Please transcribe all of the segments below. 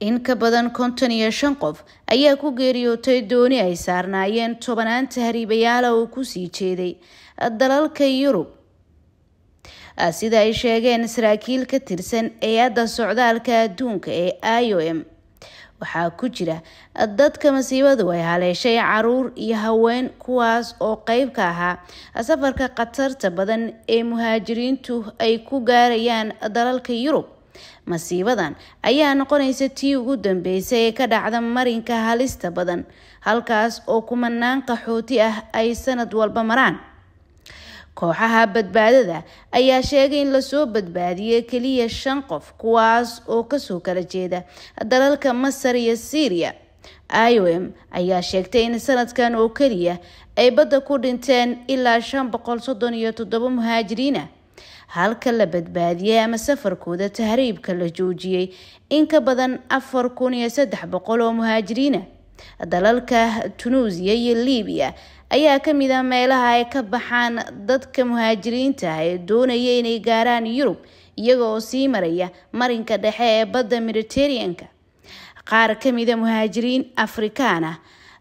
in ka badan konton iyo shan qof ayaa ku geeriyootay dooni ay saarnaayeen tobanaan tahriibayaala uu kusii jeeday dalalka yurub ah, sida ay sheegeen saraakiil ka tirsan hay-adda socdaalka adduunka ee i o m waxaa ku jira dadka masiibadu ay haleeshay caruur iyo haween kuwaas oo qeyb ka ahaa safarka khatarta badan ee muhaajiriintu ay ku gaarayaan dalalka yurub masiibadan ayaa noqonaysa tii ugu dambeysa ee ka dhacda marinka halista badan halkaas oo kumanaan qaxooti ah ay sanad walba maraan kooxaha badbaadada ayaa sheegay in lasoo badbaadiyey keliya shan qof kuwaas oo kasoo kala jeeda dalalka masar iyo syriya m ayaa sheegtay in sanadkan oo keliya ay badda ku dhinteen ilaa shan boqol soddon iyo toddoba muhaajiriina ah halka la badbaadiyey ama safarkooda tahriibka la joojiyey in ka badan afar kun iyo saddex boqol oo muhaajiriina dalalka tunuusiya iyo liibiya ayaa ka mid a ah meelaha ay ka baxaan dadka muhaajiriinta ee doonaya inay gaaraan yurub iyaga oo sii maraya marinka dhexe ee badda mediteraneanka qaar ka mid a ah muhaajiriin afrikaan ah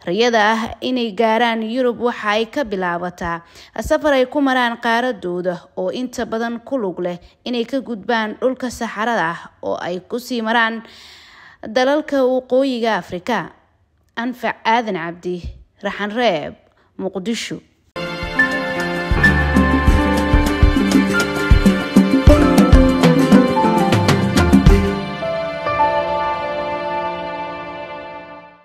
riyada ah inay gaaraan yurub waxa ay ka bilaabataa safar ay ku maraan qaaradooda oo inta badan ku lug leh inay ka gudbaan dhulka saxarada ah oo ay kusii maraan dalalka waqooyiga afrika anfac aadan cabdi raxanreeb muqdisho